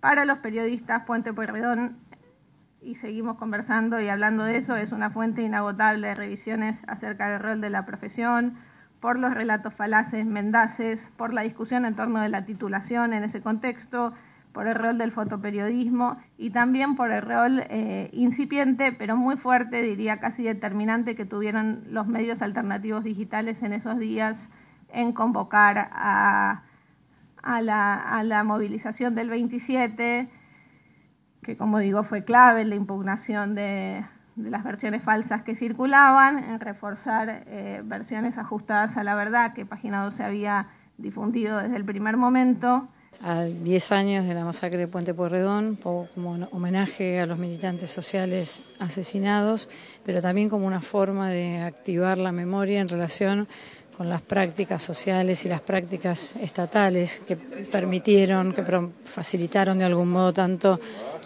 para los periodistas Puente Pueyrredón y seguimos conversando y hablando de eso, es una fuente inagotable de revisiones acerca del rol de la profesión, por los relatos falaces, mendaces, por la discusión en torno de la titulación en ese contexto, por el rol del fotoperiodismo y también por el rol eh, incipiente, pero muy fuerte, diría casi determinante, que tuvieron los medios alternativos digitales en esos días en convocar a a la, movilización del 27, que como digo fue clave en la impugnación de, las versiones falsas que circulaban, en reforzar eh, versiones ajustadas a la verdad que paginado se había difundido desde el primer momento. A 10 años de la masacre de Puente Porredón, como homenaje a los militantes sociales asesinados, pero también como una forma de activar la memoria en relación con las prácticas sociales y las prácticas estatales que permitieron, que facilitaron de algún modo tanto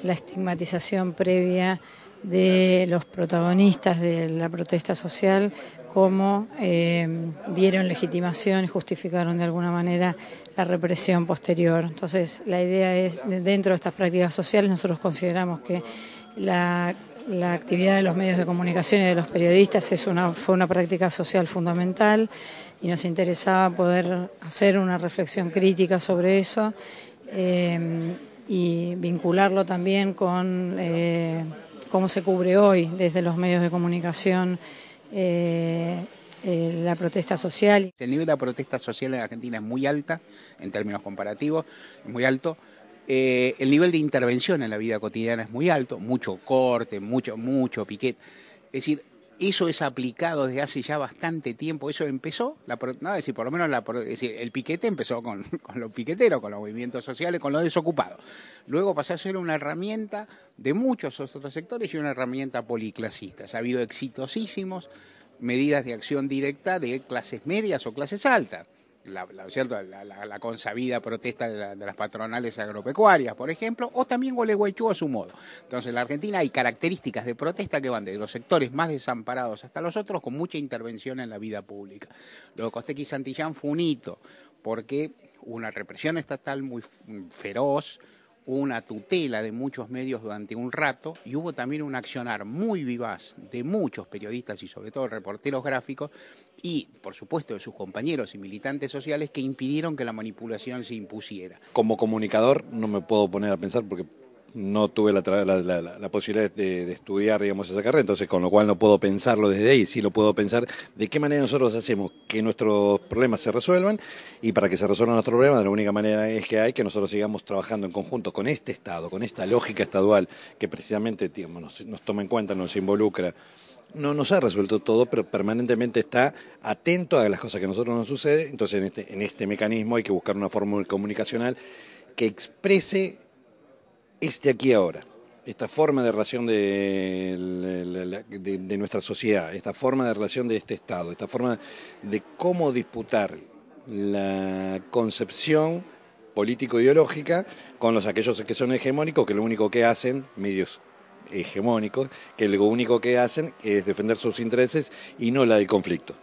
la estigmatización previa de los protagonistas de la protesta social, como em, dieron legitimación y justificaron de alguna manera la represión posterior. Entonces, la idea es, dentro de estas prácticas sociales, nosotros consideramos que la, actividad de los medios de comunicación y de los periodistas fue una práctica social fundamental y nos interesaba poder hacer una reflexión crítica sobre eso eh, y vincularlo también con eh, cómo se cubre hoy desde los medios de comunicación eh, la protesta social. El nivel de la protesta social en Argentina es muy alta en términos comparativos, muy alto. Eh, el nivel de intervención en la vida cotidiana es muy alto, mucho corte, mucho, mucho piquete. Es decir, eso es aplicado desde hace ya bastante tiempo. Eso empezó, la, no, es decir, por lo menos el piquete empezó con, los piqueteros, con los movimientos sociales, con los desocupados. Luego pasó a ser una herramienta de muchos otros sectores y una herramienta policlasista. Ha habido exitosísimos medidas de acción directa de clases medias o clases altas la, ¿cierto? La, consabida protesta de, las patronales agropecuarias, por ejemplo, o también Gualeguaychú a su modo. Entonces, en la Argentina hay características de protesta que van desde los sectores más desamparados hasta los otros, con mucha intervención en la vida pública. Lo de Costequi Santillán fue un hito, porque una represión estatal muy feroz, una tutela de muchos medios durante un rato y hubo también un accionar muy vivaz de muchos periodistas y sobre todo reporteros gráficos y, por supuesto, de sus compañeros y militantes sociales que impidieron que la manipulación se impusiera. Como comunicador no me puedo poner a pensar porque no tuve la, posibilidad de, estudiar, digamos, esa carrera, entonces con lo cual no puedo pensarlo desde ahí, sí lo puedo pensar de qué manera nosotros hacemos que nuestros problemas se resuelvan y para que se resuelvan nuestros problemas, la única manera es que hay que nosotros sigamos trabajando en conjunto con este Estado, con esta lógica estadual que precisamente nos, toma en cuenta, nos involucra no nos ha resuelto todo, pero permanentemente está atento a las cosas que a nosotros nos sucede. Entonces, en este, en este mecanismo hay que buscar una fórmula comunicacional que exprese este aquí ahora, esta forma de relación de, nuestra sociedad, esta forma de relación de este Estado, esta forma de cómo disputar la concepción político-ideológica con los aquellos que son hegemónicos, que lo único que hacen, medios hegemónicos, que lo único que hacen es defender sus intereses y no la del conflicto.